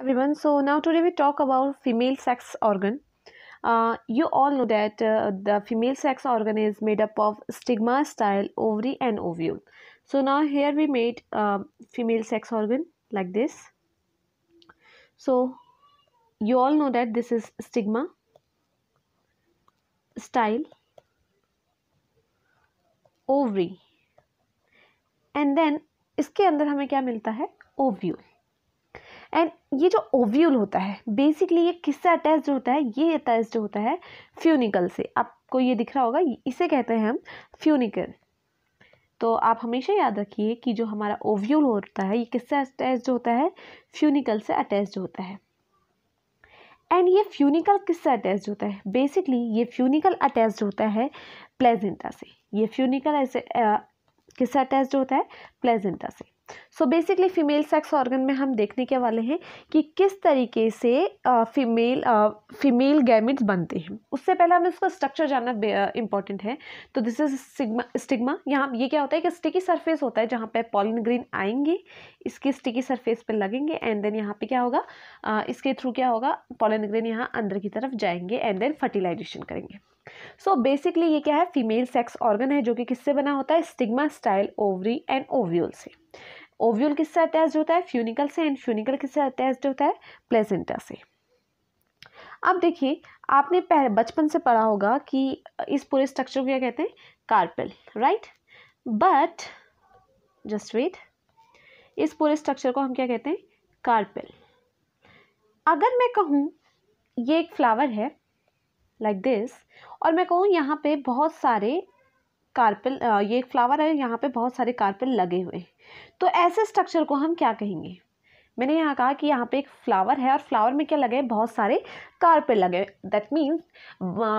everyone so now today we talk about female sex organ uh, you all know that uh, the female sex organ is made up of stigma style ovary and ovule so now here we made a uh, female sex organ like this so you all know that this is stigma style ovary and then इसके अंदर हमें क्या मिलता है ovule and ये जो ovule होता है बेसिकली ये किससे अटैच होता है ये अटैच होता है फ्यूनिकल से आपको ये दिख रहा होगा इसे कहते हैं हम फ्यूनिकल तो आप हमेशा याद रखिए कि जो हमारा ओव्यूल होता है ये किससे अटैच होता है फ्यूनिकल से अटैच होता है एंड ये फ्यूनिकल किससे अटैच होता है बेसिकली ये फ्यूनिकल अटैच होता है प्लेजेंटा से ये फ्यूनिकल ऐसे किससे अटैच होता है प्लेजेंटा से so basically female sex organ में हम देखने के वाले हैं कि किस तरीके से फीमेल फीमेल गैमिट्स बनते हैं उससे पहले हमें उसका स्ट्रक्चर जानना इंपॉर्टेंट है तो दिस इज स्टिग्मा स्टिग्मा यहाँ ये क्या होता है कि स्टिकी सरफेस होता है जहाँ पे पॉलिन ग्रीन आएंगे इसकी स्टिकी सरफेस पे लगेंगे एंड देन यहाँ पे क्या होगा आ, इसके थ्रू क्या होगा पॉलिन ग्रीन यहाँ अंदर की तरफ जाएंगे एंड देन फर्टिलाइजेशन करेंगे सो so बेसिकली ये क्या है फीमेल सेक्स ऑर्गन है जो कि किससे बना होता है stigma style ovary and ovule से ओव्यूल किससे अटैच होता है फ्यूनिकल से एंड फ्यूनिकल किससे अटैच होता है प्लेसेंटा से अब देखिए आपने पहले बचपन से पढ़ा होगा कि इस पूरे स्ट्रक्चर को क्या कहते हैं carpel right but just wait इस पूरे स्ट्रक्चर को हम क्या कहते हैं कार्पेल अगर मैं कहूँ ये एक फ्लावर है लाइक like दिस और मैं कहूँ यहाँ पे बहुत सारे कार्पेल ये एक फ्लावर है यहाँ पे बहुत सारे कार्पल लगे हुए हैं तो ऐसे स्ट्रक्चर को हम क्या कहेंगे मैंने यहाँ कहा कि यहाँ पे एक फ्लावर है और फ्लावर में क्या लगे हैं बहुत सारे कार्पल लगे दैट मीन्स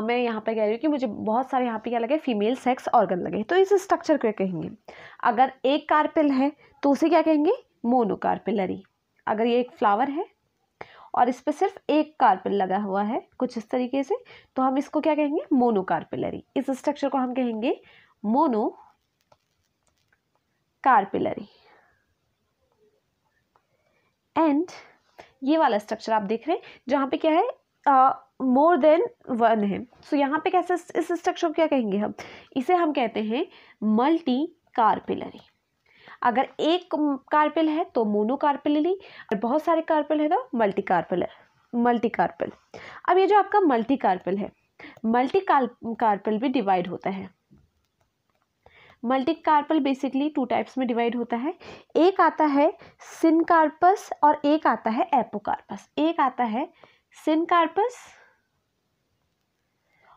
मैं यहाँ पे कह रही हूँ कि मुझे बहुत सारे यहाँ पे क्या लगे फीमेल सेक्स ऑर्गन लगे तो इस स्ट्रक्चर को कहेंगे अगर एक कार्पल है तो उसे क्या कहेंगे मोनोकार्पेलरी अगर ये एक फ्लावर है और इस पर सिर्फ एक कार्पेल लगा हुआ है कुछ इस तरीके से तो हम इसको क्या कहेंगे मोनोकार्पेलरी इस स्ट्रक्चर को हम कहेंगे मोनो कार्पिलरी एंड ये वाला स्ट्रक्चर आप देख रहे हैं जहाँ पे क्या है मोर देन वन है सो so, यहाँ पे कैसे इस स्ट्रक्चर को क्या कहेंगे हम इसे हम कहते हैं मल्टी कार्पिलरी अगर एक कार्पिल है तो मोनो कार्पिलरी और बहुत सारे कार्पिल है तो मल्टी कार्पिल मल्टी कार्पिल अब ये जो आपका मल्टी कार्पिल है मल्टी कार्पिल भी डिवाइड होता है मल्टीकार्पल बेसिकली टू टाइप्स में डिवाइड होता है एक आता है सिनकार्पस और एक आता है एपोकार्पस एक आता है सिनकार्पस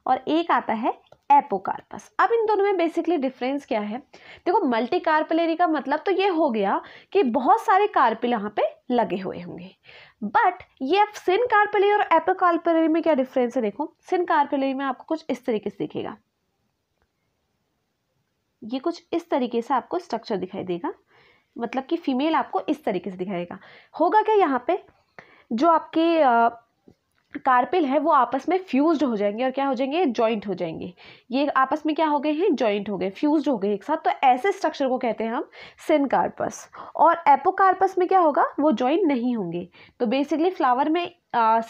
और एक आता है एपोकार्पस अब इन दोनों में बेसिकली डिफरेंस क्या है देखो मल्टी कार्पलेरी का मतलब तो ये हो गया कि बहुत सारे कार्पिल यहाँ पे लगे हुए होंगे बट ये अब सिन कार्पलेरी और एपोकार्पलेरी में क्या डिफरेंस है देखो सिन कार्पलेरी में आपको कुछ इस तरीके से दिखेगा ये कुछ इस तरीके से आपको स्ट्रक्चर दिखाई देगा मतलब कि फीमेल आपको इस तरीके से दिखाएगा होगा क्या यहाँ पे जो आपके कार्पिल है वो आपस में फ्यूज्ड हो जाएंगे और क्या हो जाएंगे जॉइंट हो जाएंगे ये आपस में क्या हो गए हैं जॉइंट हो गए फ्यूज्ड हो गए एक साथ तो ऐसे स्ट्रक्चर को कहते हैं हम सिनकार्पस और एपोकार्पस में क्या होगा वो जॉइंट नहीं होंगे तो बेसिकली फ्लावर में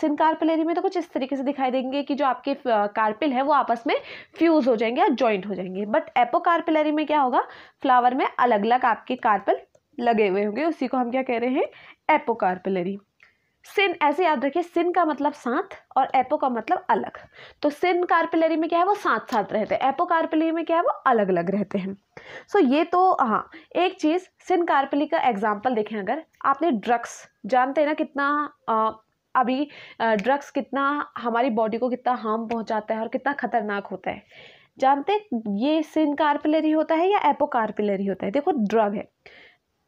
सिनकार्पिलरी में तो कुछ इस तरीके से दिखाई देंगे कि जो आपके कार्पिल है वो आपस में फ्यूज़ हो जाएंगे या ज्वाइंट हो जाएंगे बट एपोकार्पिलरी में क्या होगा फ्लावर में अलग अलग आपके कार्पल लगे हुए होंगे उसी को हम क्या कह रहे हैं एपोकार्पिलरी सिन ऐसे याद रखिए सिन का मतलब साथ और एपो का मतलब अलग तो सिन कार्पिलरी में क्या है वो साथ साथ रहते हैं एपो कार्पिलरी में क्या है वो अलग अलग रहते हैं सो so, ये तो हाँ एक चीज़ सिन कार्पिली का एग्जाम्पल देखें अगर आपने ड्रग्स जानते हैं ना कितना आ, अभी ड्रग्स कितना हमारी बॉडी को कितना हार्म पहुँचाता है और कितना खतरनाक होता है जानते ये सिन कार्पिलरी होता है या एपो कार्पिलरी होता है देखो ड्रग है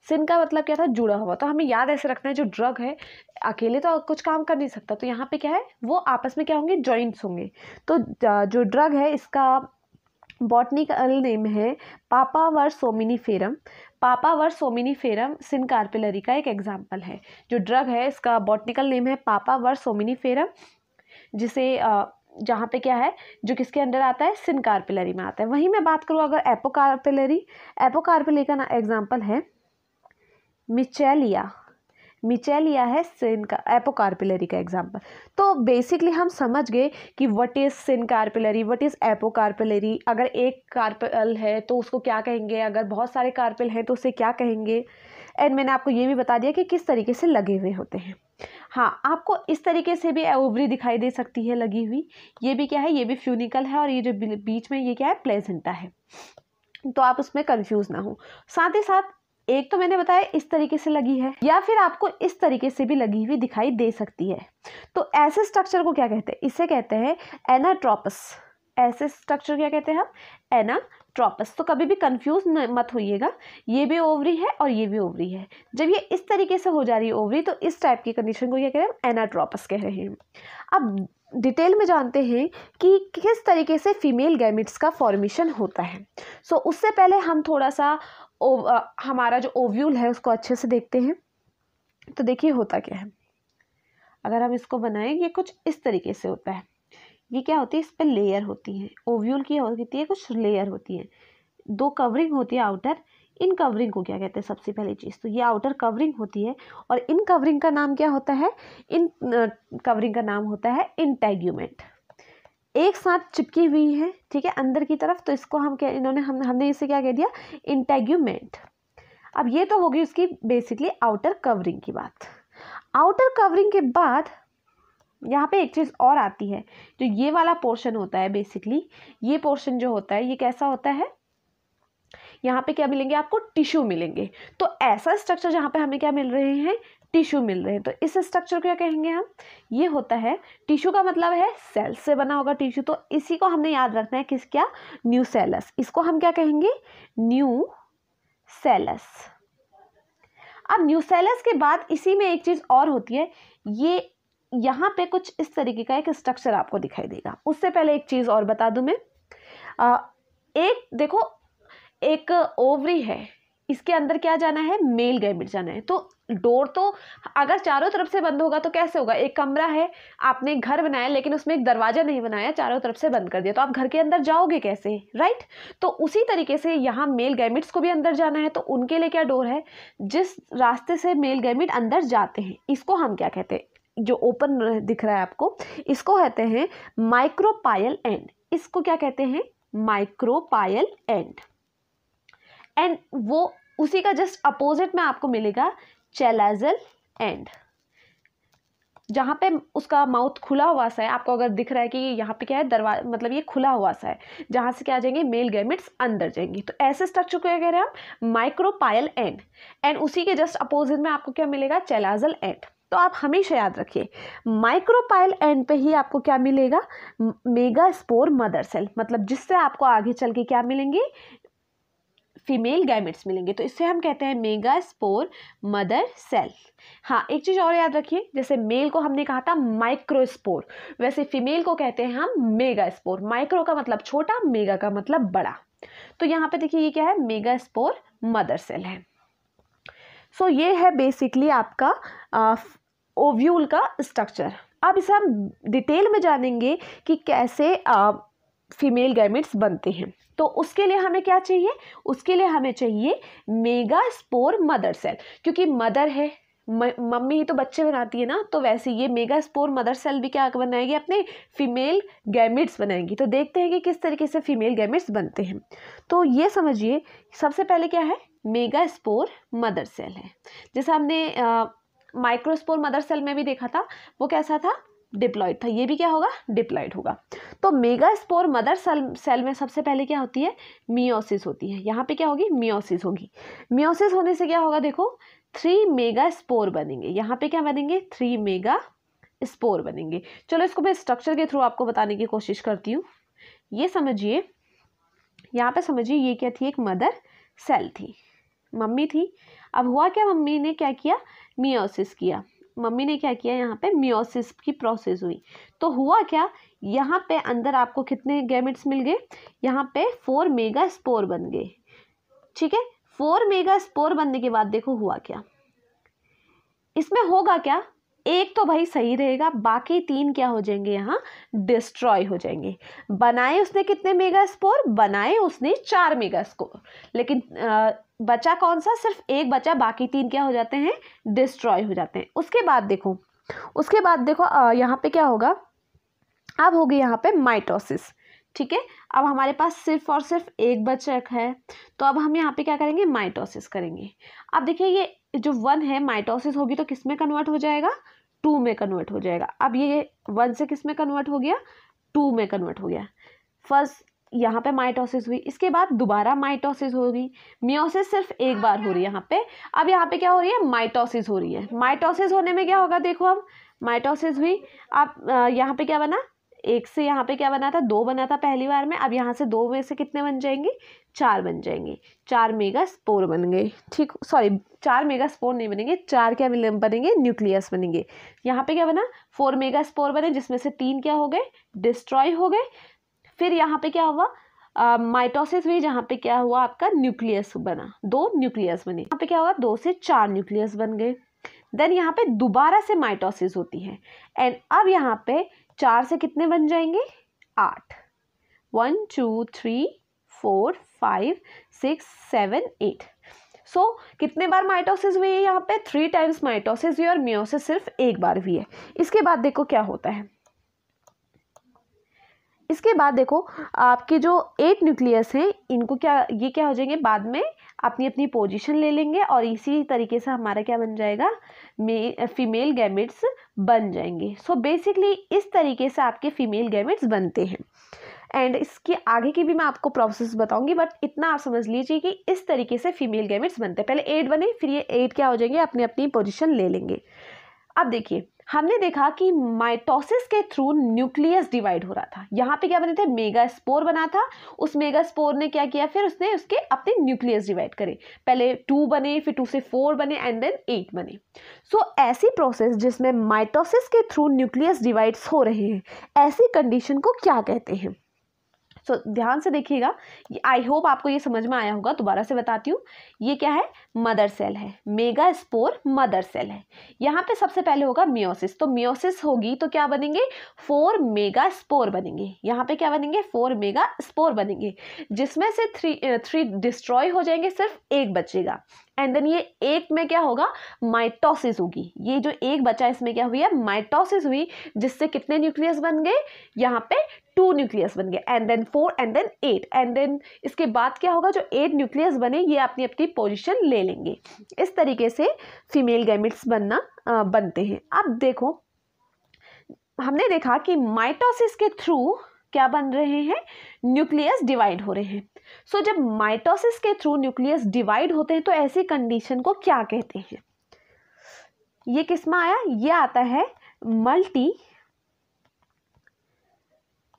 सिन का मतलब क्या था जुड़ा हुआ तो हमें याद ऐसे रखना है जो ड्रग है अकेले तो कुछ काम कर नहीं सकता तो यहाँ पे क्या है वो आपस में क्या होंगे जॉइंट्स होंगे तो जो ड्रग है इसका बॉटनिकल नेम है पापावर सोमिनी पापावर सिन कार्पिलरी का एक एग्जाम्पल है जो ड्रग है इसका बॉटनिकल नेम है पापावर फेरम जिसे आ, जहाँ पे क्या है जो किसके अंडर आता है सिन कार्पिलरी में आता है वहीं मैं बात करूँ अगर एपोकार्पिलरी एपोकार्पिलरी का ना एग्जाम्पल है मिचेलिया मिचेलिया है सिन का एपोकार्पिलरी का एग्जाम्पल तो बेसिकली हम समझ गए कि what is syncarpellary what is apocarpellary अगर एक कार्पल है तो उसको क्या कहेंगे अगर बहुत सारे कार्पल हैं तो उसे क्या कहेंगे एंड मैंने आपको ये भी बता दिया कि किस तरीके से लगे हुए होते हैं हाँ आपको इस तरीके से भी ओवरी दिखाई दे सकती है लगी हुई ये भी क्या है ये भी फ्यूनिकल है और ये जो बीच में ये क्या है प्लेजेंटा है तो आप उसमें कंफ्यूज ना हो साथ ही साथ एक तो मैंने बताया इस तरीके से लगी है या फिर आपको इस तरीके से भी लगी हुई दिखाई दे सकती है तो ऐसे स्ट्रक्चर को क्या कहते हैं इसे कहते हैं एनाट्रोपस ऐसे स्ट्रक्चर क्या कहते हैं हम एनाट्रोपस तो कभी भी कंफ्यूज मत होइएगा ये भी ओवरी है और ये भी ओवरी है जब ये इस तरीके से हो जा रही है ओवरी तो इस टाइप की कंडीशन को क्या कह रहे हैं हम एनाट्रोपस कह रहे हैं अब डिटेल में जानते हैं कि किस तरीके से फीमेल गैमिट्स का फॉर्मेशन होता है सो so, उससे पहले हम थोड़ा सा ओ, आ, हमारा जो ओव्यूल है उसको अच्छे से देखते हैं तो देखिए होता क्या है अगर हम इसको बनाएं ये कुछ इस तरीके से होता है ये क्या होती है इस पर लेयर होती है ओव्यूल की होती है कुछ लेयर होती है दो कवरिंग होती है आउटर इन कवरिंग को क्या कहते हैं सबसे पहली चीज़ तो ये आउटर कवरिंग होती है और इन कवरिंग का नाम क्या होता है इन कवरिंग का नाम होता है इंटेग्यूमेंट एक साथ चिपकी हुई है ठीक है अंदर की तरफ तो इसको हम क्या इन्होंने हम हमने इसे क्या कह दिया इंटेग्यूमेंट अब ये तो होगी उसकी बेसिकली आउटर कवरिंग की बात आउटर कवरिंग के बाद यहाँ पे एक चीज़ और आती है जो ये वाला पोर्शन होता है बेसिकली ये पोर्शन जो होता है ये कैसा होता है यहाँ पे क्या मिलेंगे आपको टिश्यू मिलेंगे तो ऐसा स्ट्रक्चर जहाँ पे हमें क्या मिल रहे हैं टिश्यू मिल रहे हैं तो इस स्ट्रक्चर को क्या कहेंगे हम ये होता है टिश्यू का मतलब है सेल से बना होगा टिश्यू तो इसी को हमने याद रखना है किस क्या न्यू सेलस इसको हम क्या कहेंगे न्यू सेलस अब न्यू सेलस के बाद इसी में एक चीज़ और होती है ये यहाँ पे कुछ इस तरीके का एक स्ट्रक्चर आपको दिखाई देगा उससे पहले एक चीज़ और बता दूँ मैं एक देखो एक ओवरी है इसके अंदर क्या जाना है मेल गैमिट जाना है तो डोर तो अगर चारों तरफ से बंद होगा तो कैसे होगा एक कमरा है आपने घर बनाया लेकिन उसमें एक दरवाज़ा नहीं बनाया चारों तरफ से बंद कर दिया तो आप घर के अंदर जाओगे कैसे राइट तो उसी तरीके से यहाँ मेल गैमिट्स को भी अंदर जाना है तो उनके लिए क्या डोर है जिस रास्ते से मेल गैमिट अंदर जाते हैं इसको हम क्या कहते हैं जो ओपन दिख रहा है आपको इसको कहते हैं माइक्रोपायल एंड इसको क्या कहते हैं माइक्रोपायल एंड एंड वो उसी का जस्ट अपोजिट में आपको मिलेगा चेलाजल एंड जहाँ पे उसका माउथ खुला हुआ सा है आपको अगर दिख रहा है कि यहाँ पे क्या है दरवाजा मतलब ये खुला हुआ सा है जहाँ से क्या आ जाएंगे मेल गैमेट्स अंदर जाएंगी तो ऐसे स्ट्रक्चर को क्या कह रहे हैं हम माइक्रोपायल एंड एंड उसी के जस्ट अपोजिट में आपको क्या मिलेगा चेलाजल एंड तो आप हमेशा याद रखिए माइक्रोपाइल एंड पे ही आपको क्या मिलेगा मेगा स्पोर मदर सेल मतलब जिससे आपको आगे चल के क्या मिलेंगे फीमेल गैमेट्स मिलेंगे तो इससे हम कहते हैं मेगा स्पोर मदर सेल हाँ एक चीज़ और याद रखिए जैसे मेल को हमने कहा था माइक्रोस्पोर वैसे फीमेल को कहते हैं हम मेगा स्पोर माइक्रो का मतलब छोटा मेगा का मतलब बड़ा तो यहाँ पे देखिए ये क्या है मेगा स्पोर मदर सेल है सो so, ये है बेसिकली आपका ओव्यूल का स्ट्रक्चर अब इसे हम डिटेल में जानेंगे कि कैसे आ, फीमेल गैमेट्स बनते हैं तो उसके लिए हमें क्या चाहिए उसके लिए हमें चाहिए मेगा स्पोर मदर सेल क्योंकि मदर है मम्मी ही तो बच्चे बनाती है ना तो वैसे ये मेगा स्पोर मदर सेल भी क्या बनाएगी अपने फीमेल गैमेट्स बनाएंगी तो देखते हैं कि किस तरीके से फीमेल गैमेट्स बनते हैं तो ये समझिए सबसे पहले क्या है मेगा स्पोर मदर सेल है जैसे हमने माइक्रोस्पोर मदर सेल में भी देखा था वो कैसा था डिप्लॉयड था ये भी क्या होगा डिप्लॉयड होगा तो megaspore mother cell cell में सबसे पहले क्या होती है मियोसिस होती है यहाँ पे क्या होगी मियोसिस होगी मियोसिस होने से क्या होगा देखो थ्री मेगा स्पोर बनेंगे यहाँ पे क्या बनेंगे थ्री मेगा स्पोर बनेंगे चलो इसको मैं स्ट्रक्चर के थ्रू आपको बताने की कोशिश करती हूँ ये समझिए यहाँ पर समझिए ये क्या थी एक मदर सेल थी मम्मी थी अब हुआ क्या मम्मी ने क्या किया मियोसिस किया मम्मी ने क्या किया यहाँ पे मियोसिस की प्रोसेस हुई तो हुआ क्या यहाँ पे अंदर आपको कितने गैमेट्स मिल गए यहाँ पे फोर मेगा स्पोर बन गए ठीक है फोर मेगा स्पोर बनने के बाद देखो हुआ क्या इसमें होगा क्या एक तो भाई सही रहेगा बाकी तीन क्या हो जाएंगे यहाँ डिस्ट्रॉय हो जाएंगे बनाए उसने कितने मेगा स्पोर बनाए उसने चार मेगा स्कोर लेकिन आ, बचा कौन सा सिर्फ एक बचा बाकी तीन क्या हो जाते हैं डिस्ट्रॉय हो जाते हैं उसके बाद देखो उसके बाद देखो यहाँ पे क्या होगा अब होगी यहाँ पे माइटोसिस ठीक है अब हमारे पास सिर्फ और सिर्फ एक बचक है तो अब हम यहाँ पे क्या करेंगे माइटोसिस करेंगे अब देखिए ये जो वन है माइटोसिस होगी तो किस में कन्वर्ट हो जाएगा टू में कन्वर्ट हो जाएगा अब ये वन से किस में कन्वर्ट हो गया टू में कन्वर्ट हो गया फर्स्ट यहाँ पे माइटोसिस हुई इसके बाद दोबारा माइटोसिस होगी मियोसिस सिर्फ एक बार हो रही है यहाँ पे अब यहाँ पे क्या हो रही है माइटोसिस हो रही है माइटोसिस होने में क्या होगा देखो अब माइटोसिस हुई आप यहाँ पे क्या बना एक से यहाँ पे क्या बना था दो बना था पहली बार में अब यहाँ से दो में से कितने बन जाएंगे चार बन जाएंगे चार मेगा स्पोर बन गए ठीक सॉरी चार मेगा स्पोर नहीं बनेंगे चार क्या बनेंगे न्यूक्लियस बनेंगे यहाँ पे क्या बना फोर मेगा स्पोर बने जिसमें से तीन क्या हो गए डिस्ट्रॉय हो गए फिर यहाँ पे क्या हुआ माइटोसिस uh, भी जहाँ पे क्या हुआ आपका न्यूक्लियस बना दो न्यूक्लियस बने यहाँ पे क्या हुआ दो से चार न्यूक्लियस बन गए देन यहाँ पे दोबारा से माइटोसिस होती है एंड अब यहाँ पे चार से कितने बन जाएंगे आठ one two three four five six seven eight so कितने बार माइटोसिस हुई है यहाँ पे थ्री टाइम्स माइटोसिस हुई और मियोसिस सिर्फ एक बार हुई है इसके बाद देखो क्या होता है इसके बाद देखो आपके जो एट न्यूक्लियस हैं इनको क्या ये क्या हो जाएंगे बाद में अपनी अपनी पोजीशन ले लेंगे और इसी तरीके से हमारा क्या बन जाएगा मे फीमेल गैमेट्स बन जाएंगे सो so बेसिकली इस तरीके से आपके फीमेल गैमेट्स बनते हैं एंड इसके आगे की भी मैं आपको प्रोसेस बताऊंगी बट इतना आप समझ लीजिए कि इस तरीके से फीमेल गैमेट्स बनते हैं पहले एट बने फिर ये एट क्या हो जाएंगे अपनी अपनी पोजिशन ले लेंगे अब देखिए हमने देखा कि माइटोसिस के थ्रू न्यूक्लियस डिवाइड हो रहा था यहाँ पे क्या बने थे मेगा स्पोर बना था उस मेगा स्पोर ने क्या किया फिर उसने उसके अपने न्यूक्लियस डिवाइड करे पहले टू बने फिर टू से फोर बने एंड देन एट बने सो so, ऐसी प्रोसेस जिसमें माइटोसिस के थ्रू न्यूक्लियस डिवाइड्स हो रहे हैं ऐसी कंडीशन को क्या कहते हैं सो ध्यान से देखिएगा आई होप आपको ये समझ में आया होगा दोबारा से बताती हूँ ये क्या है मदर सेल है मेगा स्पोर मदर सेल है यहाँ पे सबसे पहले होगा मियोसिस तो मियोसिस होगी तो क्या बनेंगे फोर मेगा स्पोर बनेंगे यहाँ पे क्या बनेंगे फोर मेगा स्पोर बनेंगे जिसमें से थ्री थ्री डिस्ट्रॉय हो जाएंगे सिर्फ एक बचेगा एंड देन ये एक में क्या होगा माइटोसिस होगी ये जो एक बचा इसमें क्या हुई है माइटोसिस हुई जिससे कितने न्यूक्लियस बन गए यहाँ पे टू न्यूक्लियस बन गए and then four and then eight and then इसके बाद क्या होगा जो एट न्यूक्लियस बने ये अपनी अपनी पोजिशन ले लेंगे इस तरीके से फीमेल गैमिट्स बनना आ, बनते हैं अब देखो हमने देखा कि माइटोसिस के थ्रू क्या बन रहे हैं न्यूक्लियस डिवाइड हो रहे हैं सो so, जब माइटोसिस के थ्रू न्यूक्लियस डिवाइड होते हैं तो ऐसी कंडीशन को क्या कहते हैं ये किसमें आया ये आता है मल्टी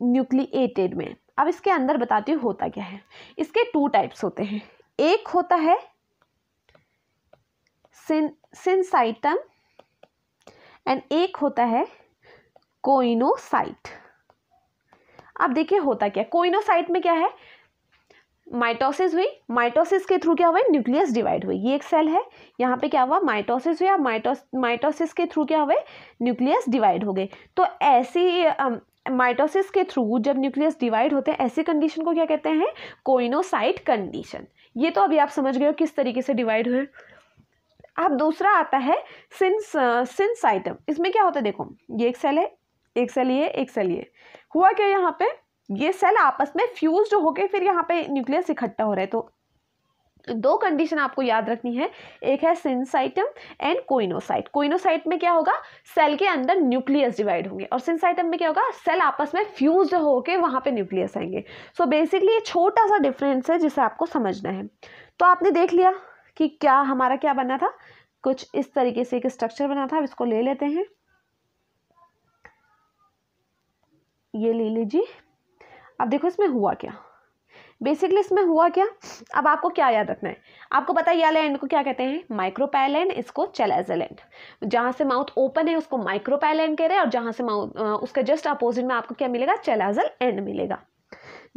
न्यूक्लिएटेड में अब इसके अंदर बताती हूँ होता क्या है इसके टू टाइप्स होते हैं एक होता है सिन सिंसाइटम एंड एक होता है कोइनोसाइट अब देखिए होता क्या कोइनोसाइट में क्या है माइटोसिस हुई माइटोसिस के थ्रू क्या हुआ न्यूक्लियस डिवाइड हुई ये एक सेल है यहाँ पे क्या हुआ माइटोसिस हुई माइटोस माइटोसिस के थ्रू क्या हुआ न्यूक्लियस डिवाइड हो गए तो ऐसी माइटोसिस के थ्रू जब न्यूक्लियस डिवाइड होते हैं ऐसी कंडीशन को क्या कहते हैं कोइनोसाइट कंडीशन ये तो अभी आप समझ गए हो किस तरीके से डिवाइड हुए अब दूसरा आता है सिंस सिंसाइटम इसमें क्या होता है देखो ये एक सेल है एक सेल ये एक सेल ये हुआ क्या यहाँ पे ये सेल आपस में फ्यूज होके फिर यहाँ पे न्यूक्लियस इकट्ठा हो रहा है तो दो कंडीशन आपको याद रखनी है एक है सिंसाइटम एंड कोइनोसाइट कोइनोसाइट में क्या होगा सेल के अंदर न्यूक्लियस डिवाइड होंगे और सिंसाइटम में क्या होगा सेल आपस में फ्यूज होकर वहाँ पे न्यूक्लियस आएंगे सो so बेसिकली ये छोटा सा डिफरेंस है जिसे आपको समझना है तो आपने देख लिया कि क्या हमारा क्या बना था कुछ इस तरीके से एक स्ट्रक्चर बना था अब इसको ले लेते हैं ये ले लीजिए अब देखो इसमें हुआ क्या बेसिकली इसमें हुआ क्या अब आपको क्या याद रखना है आपको पता है लैंड को क्या कहते हैं माइक्रोपैलेंड इसको चेलेजलैंड जहाँ से माउथ ओपन है उसको माइक्रोपैलेंड कह रहे हैं और जहाँ से माउथ उसके जस्ट अपोजिट में आपको क्या मिलेगा चेलाजल एंड मिलेगा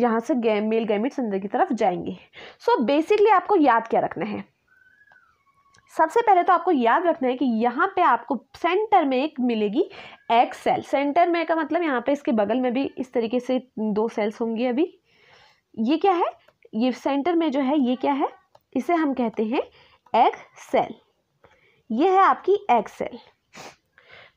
यहाँ से गे, मेल गैमिट्स अंदर की तरफ जाएंगे सो so बेसिकली आपको याद क्या रखना है सबसे पहले तो आपको याद रखना है कि यहाँ पे आपको सेंटर में एक मिलेगी एक्स सेल सेंटर में का मतलब यहाँ पे इसके बगल में भी इस तरीके से दो सेल्स होंगी अभी ये क्या है ये सेंटर में जो है ये क्या है इसे हम कहते हैं एग सेल ये है आपकी एग सेल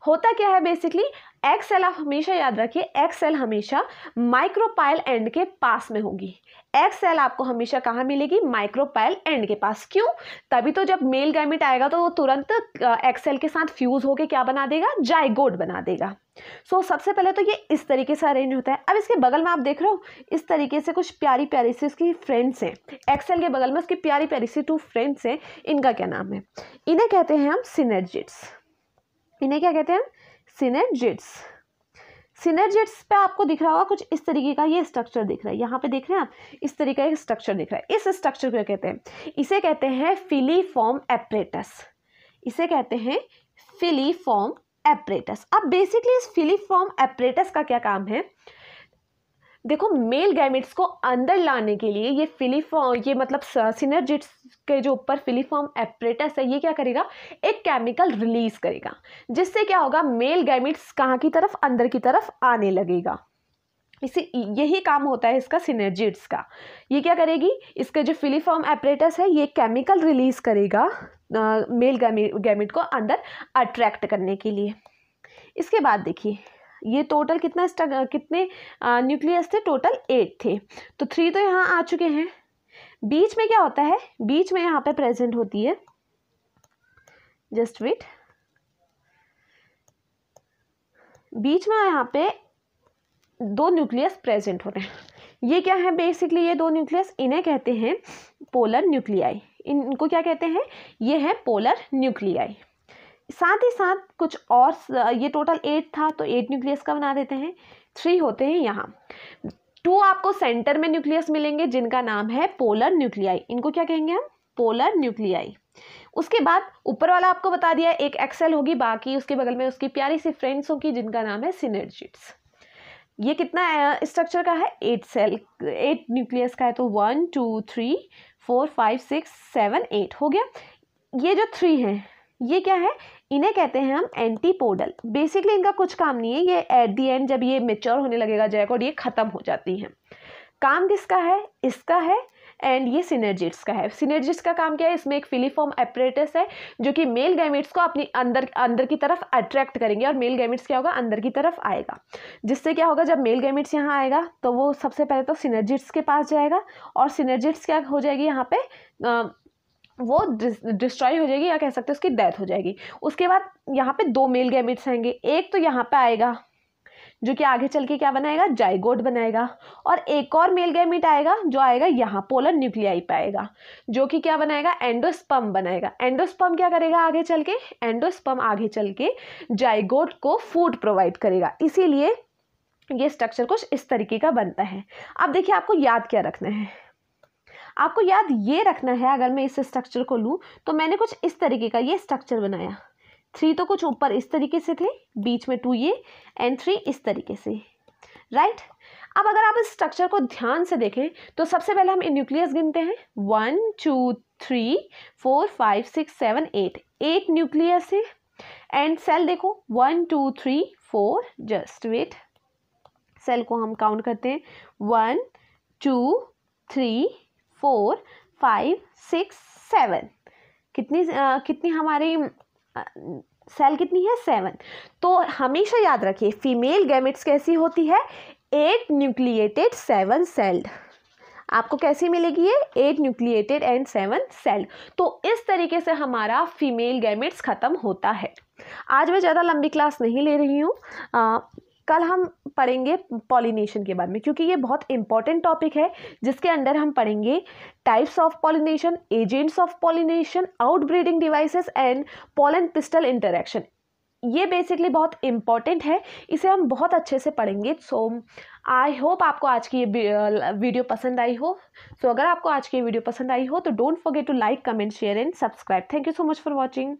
होता क्या है बेसिकली एक्सेल आप हमेशा याद रखिए सेल हमेशा माइक्रोपाइल एंड के पास में होगी सेल आपको हमेशा कहाँ मिलेगी माइक्रोपाइल एंड के पास क्यों तभी तो जब मेल गैमिट आएगा तो वो तुरंत एक्सेल के साथ फ्यूज होके क्या बना देगा जाइगोड बना देगा सो so, सबसे पहले तो ये इस तरीके से अरेंज होता है अब इसके बगल में आप देख रहे हो इस तरीके से कुछ प्यारी प्यारी सी उसकी फ्रेंड्स हैं एक्सेल के बगल में उसकी प्यारी प्यारी सी टू फ्रेंड्स हैं इनका क्या नाम है इन्हें कहते हैं हम सिनर्जिट्स इन्हें क्या कहते हैं सिनेजिट्स सिनेजिट्स पे आपको दिख रहा होगा कुछ इस तरीके का ये स्ट्रक्चर दिख रहा है यहाँ पे देख रहे हैं आप इस तरीके का एक स्ट्रक्चर दिख रहा है इस स्ट्रक्चर को कहते हैं इसे कहते हैं फिलीफॉर्म एपरेटस इसे कहते हैं फिलीफॉर्म एपरेटस अब बेसिकली इस फॉर्म एपरेटस का क्या काम है देखो मेल गैमिट्स को अंदर लाने के लिए ये फिलीफॉर्म ये मतलब सिनर्जिट्स के जो ऊपर फिलीफॉर्म एपरेटस है ये क्या करेगा एक केमिकल रिलीज करेगा जिससे क्या होगा मेल गैमिट्स कहाँ की तरफ अंदर की तरफ आने लगेगा इसी यही काम होता है इसका सिनर्जिट्स का ये क्या करेगी इसके जो फिलीफॉर्म एपरेटस है ये केमिकल रिलीज करेगा मेल गैमिट को अंदर अट्रैक्ट करने के लिए इसके बाद देखिए ये टोटल कितना कितने न्यूक्लियस थे टोटल एट थे तो थ्री तो यहाँ आ चुके हैं बीच में क्या होता है बीच में यहाँ पे प्रेजेंट होती है जस्ट विट बीच में यहाँ पे दो न्यूक्लियस प्रेजेंट हो रहे हैं ये क्या है बेसिकली ये दो न्यूक्लियस इन्हें कहते हैं पोलर न्यूक्लियाई इनको क्या कहते हैं ये है पोलर न्यूक्लियाई साथ ही साथ कुछ और ये टोटल एट था तो एट न्यूक्लियस का बना देते हैं थ्री होते हैं यहाँ टू आपको सेंटर में न्यूक्लियस मिलेंगे जिनका नाम है पोलर न्यूक्लियाई इनको क्या कहेंगे हम पोलर न्यूक्लियाई उसके बाद ऊपर वाला आपको बता दिया एक एक्सेल होगी बाकी उसके बगल में उसकी प्यारी सी फ्रेंड्स होगी जिनका नाम है सिनर्जिट्स ये कितना स्ट्रक्चर का है एट सेल एट न्यूक्लियस का है तो one two three four five six seven eight हो गया ये जो थ्री हैं ये क्या है इन्हें कहते हैं हम एंटीपोडल बेसिकली इनका कुछ काम नहीं है ये एट दी एंड जब ये मेच्योर होने लगेगा जैकॉड ये ख़त्म हो जाती हैं काम किसका है इसका है एंड ये सिनर्जिट्स का है सिनर्जिट्स का काम क्या है इसमें एक फिलीफॉर्म एपरेटस है जो कि मेल गैमिट्स को अपनी अंदर अंदर की तरफ अट्रैक्ट करेंगे और मेल गैमिट्स क्या होगा अंदर की तरफ आएगा जिससे क्या होगा जब मेल गैमिट्स यहाँ आएगा तो वो सबसे पहले तो सिनर्जिट्स के पास जाएगा और सिनर्जिट्स क्या हो जाएगी यहाँ पे वो डिस्ट्रॉय हो जाएगी या कह सकते हैं उसकी डेथ हो जाएगी उसके बाद यहाँ पे दो मेल गैमिट्स आएंगे एक तो यहाँ पे आएगा जो कि आगे चल के क्या बनाएगा जाइगोड बनाएगा और एक और मेल गैमिट आएगा जो आएगा यहाँ पोलर न्यूक्लियाई पे आएगा जो कि क्या बनाएगा एंडोस्पम बनाएगा एंडोस्पम क्या करेगा आगे चल के एंडोस्पम आगे चल के जाइगोड को फूड प्रोवाइड करेगा इसीलिए ये स्ट्रक्चर कुछ इस तरीके का बनता है अब देखिए आपको याद क्या रखना है आपको याद ये रखना है अगर मैं इस स्ट्रक्चर को लूँ तो मैंने कुछ इस तरीके का ये स्ट्रक्चर बनाया थ्री तो कुछ ऊपर इस तरीके से थे बीच में टू ये एंड थ्री इस तरीके से राइट right? अब अगर आप इस स्ट्रक्चर को ध्यान से देखें तो सबसे पहले हम न्यूक्लियस गिनते हैं one two three four five six seven eight eight nucleus है एंड सेल देखो one two three four just wait cell को हम काउंट करते हैं one two three four five six seven कितनी आ, कितनी हमारी आ, सेल कितनी है सेवन तो हमेशा याद रखिए फीमेल गैमेट्स कैसी होती है एट न्यूक्लिएटेड सेवन सेल्ड आपको कैसी मिलेगी ये eight nucleated and seven cell तो इस तरीके से हमारा फीमेल गैमेट्स ख़त्म होता है आज मैं ज़्यादा लंबी क्लास नहीं ले रही हूँ कल हम पढ़ेंगे पॉलिनेशन के बारे में क्योंकि ये बहुत इंपॉर्टेंट टॉपिक है जिसके अंडर हम पढ़ेंगे types of pollination agents of pollination outbreeding devices and pollen pistil interaction ये बेसिकली बहुत इंपॉर्टेंट है इसे हम बहुत अच्छे से पढ़ेंगे सो आई होप आपको आज की ये वीडियो पसंद आई हो सो so, अगर आपको आज की वीडियो पसंद आई हो तो don't forget to like comment share and subscribe thank you so much for watching